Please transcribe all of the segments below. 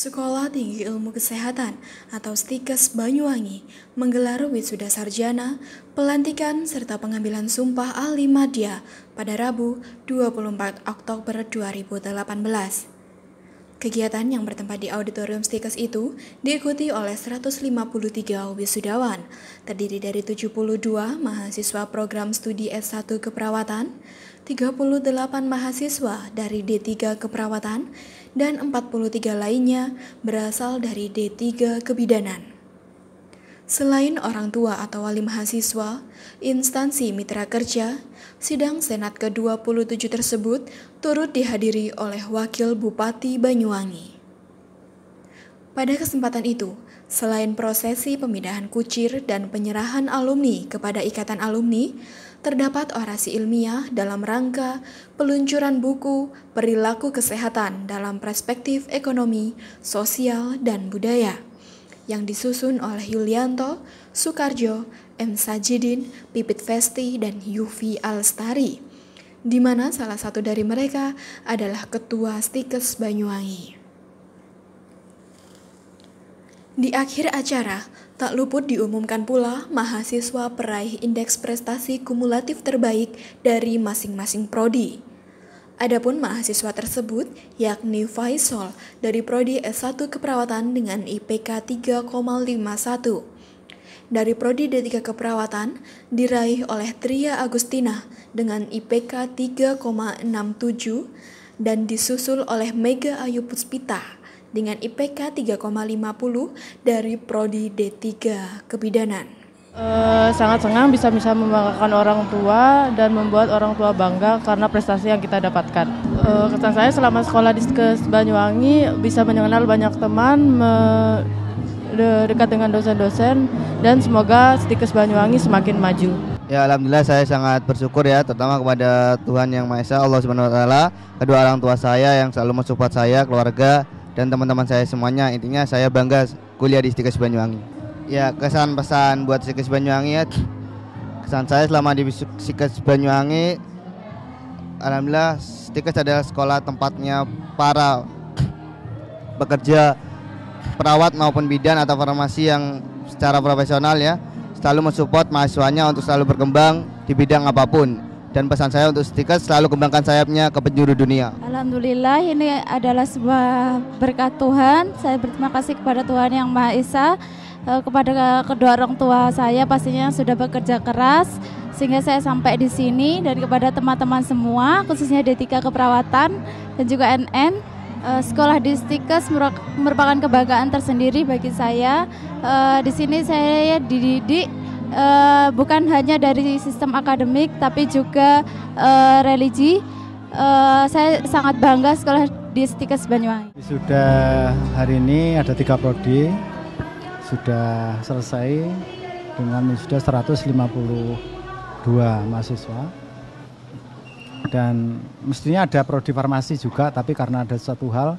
Sekolah Tinggi Ilmu Kesehatan atau STIKES Banyuwangi menggelar wisuda sarjana, pelantikan serta pengambilan sumpah ahli madya pada Rabu 24 Oktober 2018. Kegiatan yang bertempat di auditorium STIKES itu diikuti oleh 153 wisudawan, terdiri dari 72 mahasiswa program studi S1 keperawatan, 38 mahasiswa dari D3 keperawatan, dan 43 lainnya berasal dari D3 kebidanan. Selain orang tua atau wali mahasiswa, instansi mitra kerja, sidang Senat ke-27 tersebut turut dihadiri oleh Wakil Bupati Banyuwangi. Pada kesempatan itu, Selain prosesi pemindahan kucir dan penyerahan alumni kepada Ikatan Alumni, terdapat orasi ilmiah dalam rangka peluncuran buku Perilaku Kesehatan dalam Perspektif Ekonomi, Sosial, dan Budaya yang disusun oleh Yulianto, Sukarjo, M. Sajidin, Pipit Festi dan Yufi Alstari, di mana salah satu dari mereka adalah Ketua Stikes Banyuwangi. Di akhir acara, tak luput diumumkan pula mahasiswa peraih indeks prestasi kumulatif terbaik dari masing-masing prodi. Adapun mahasiswa tersebut yakni Faisal dari prodi S1 Keperawatan dengan IPK 3,51. Dari prodi D3 Keperawatan diraih oleh Tria Agustina dengan IPK 3,67 dan disusul oleh Mega Ayu Puspita dengan IPK 3,50 dari prodi D3 kebidanan. Eh, sangat senang bisa bisa membanggakan orang tua dan membuat orang tua bangga karena prestasi yang kita dapatkan. Eh, kesan saya selama sekolah di Kes Banyuwangi bisa mengenal banyak teman, dekat dengan dosen-dosen dan semoga Stikes Banyuwangi semakin maju. Ya alhamdulillah saya sangat bersyukur ya terutama kepada Tuhan Yang Maha Esa Allah Subhanahu wa taala, kedua orang tua saya yang selalu mensupport saya, keluarga dan teman-teman saya semuanya. Intinya saya bangga kuliah di Stikes Banyuwangi. Ya, kesan pesan buat Stikes Banyuwangi ya. Kesan saya selama di Stikes Banyuwangi alhamdulillah Stikes adalah sekolah tempatnya para pekerja perawat maupun bidan atau farmasi yang secara profesional ya selalu mensupport mahasiswanya untuk selalu berkembang di bidang apapun dan pesan saya untuk Stiker selalu kembangkan sayapnya ke penjuru dunia. Alhamdulillah ini adalah sebuah berkat Tuhan. Saya berterima kasih kepada Tuhan Yang Maha Esa, eh, kepada kedua orang tua saya pastinya sudah bekerja keras sehingga saya sampai di sini dan kepada teman-teman semua khususnya Detika keperawatan dan juga NN eh, sekolah di Stikes merupakan kebanggaan tersendiri bagi saya. Eh, di sini saya dididik uh, bukan hanya dari sistem akademik tapi juga uh, religi. Uh, saya sangat bangga sekolah di Stikes Banyuwangi. Sudah hari ini ada tiga prodi sudah selesai dengan sudah 152 mahasiswa dan mestinya ada prodi farmasi juga tapi karena ada satu hal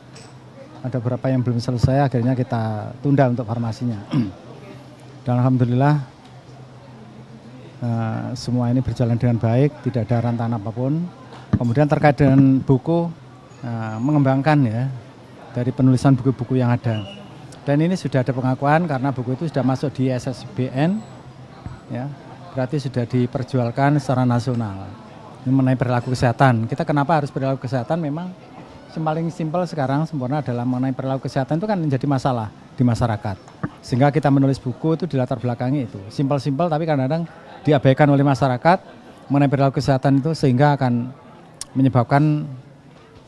ada beberapa yang belum selesai akhirnya kita tunda untuk farmasinya dan alhamdulillah Eh, semua ini berjalan dengan baik, tidak ada rantan apapun. Kemudian terkait dengan buku, uh, mengembangkan ya dari penulisan buku-buku yang ada. Dan ini sudah ada pengakuan karena buku itu sudah masuk di SSBN, ya berarti sudah diperjualkan secara nasional. Ini mengenai perilaku kesehatan. Kita kenapa harus perilaku kesehatan? Memang semaling paling simpel sekarang sempurna adalah mengenai perilaku kesehatan itu kan menjadi masalah di masyarakat. Sehingga kita menulis buku itu di latar belakangnya itu. Simpel-simpel tapi kadang-kadang diabaikan oleh masyarakat mengenai perilaku kesehatan itu sehingga akan menyebabkan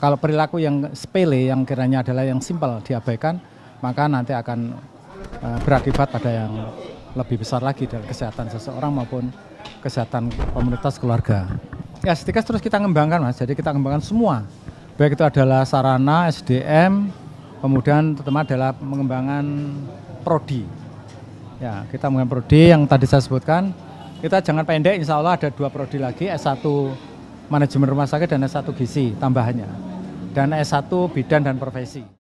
kalau perilaku yang sepele yang kiranya adalah yang simpel diabaikan maka nanti akan e, berakibat pada yang lebih besar lagi dari kesehatan seseorang maupun kesehatan komunitas keluarga. Ya STKS terus kita kembangkan mas, jadi kita kembangkan semua. Baik itu adalah sarana, SDM, Kemudian terutama adalah pengembangan prodi. Ya, kita menggunakan prodi yang tadi saya sebutkan. Kita jangan pendek, insya Allah ada dua prodi lagi, S1 manajemen rumah sakit dan S1 gizi tambahannya. Dan S1 bidan dan profesi.